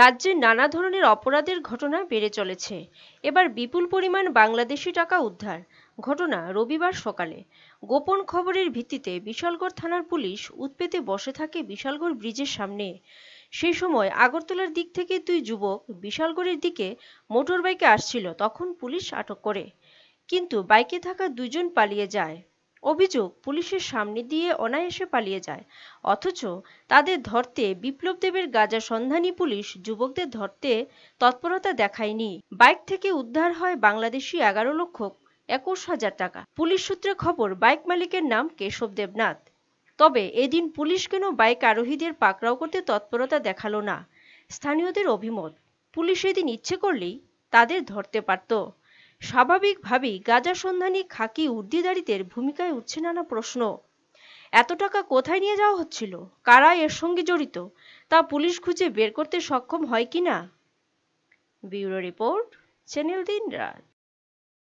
রাজ্যে নানা ধরনের অপরাধের ঘটনা বেড়ে চলেছে এবার বিপুল পরিমাণ বাংলাদেশি টাকা উদ্ধার ঘটনা রবিবার সকালে গোপন খবরের ভিত্তিতে বিশালগড় থানার পুলিশ উৎপেতে বসে থাকে বিশালগড় ব্রিজের সামনে সেই সময় আগরতলার দিক থেকে দুই যুবক বিশালগড়ের দিকে মোটরবাইকে আসছিল তখন পুলিশ আটক করে কিন্তু বাইকে থাকা দুজন পালিয়ে যায় অভিযোগ পুলিশের সামনে দিয়ে অনায়াসে পালিয়ে যায় অথচ তাদের ধরতে বিপ্লব দেবের গাজা সন্ধানী পুলিশ যুবকদের ধরতে তৎপরতা দেখায়নি বাইক থেকে উদ্ধার হয় বাংলাদেশি এগারো লক্ষ একুশ হাজার টাকা পুলিশ সূত্রে খবর বাইক মালিকের নাম কেশব দেবনাথ তবে এদিন পুলিশ কেন বাইক আরোহীদের পাকড়াও করতে তৎপরতা দেখালো না স্থানীয়দের অভিমত পুলিশ এদিন ইচ্ছে করলেই তাদের ধরতে পারত স্বাভাবিকভাবেই গাজা সন্ধানী খাকি উর্দিদারিদের ভূমিকায় উঠছে নানা প্রশ্ন এত টাকা কোথায় নিয়ে যাওয়া হচ্ছিল কারা এর সঙ্গে জড়িত তা পুলিশ খুঁজে বের করতে সক্ষম হয় কি না ব্যুরো রিপোর্ট চ্যানেল দিন রাত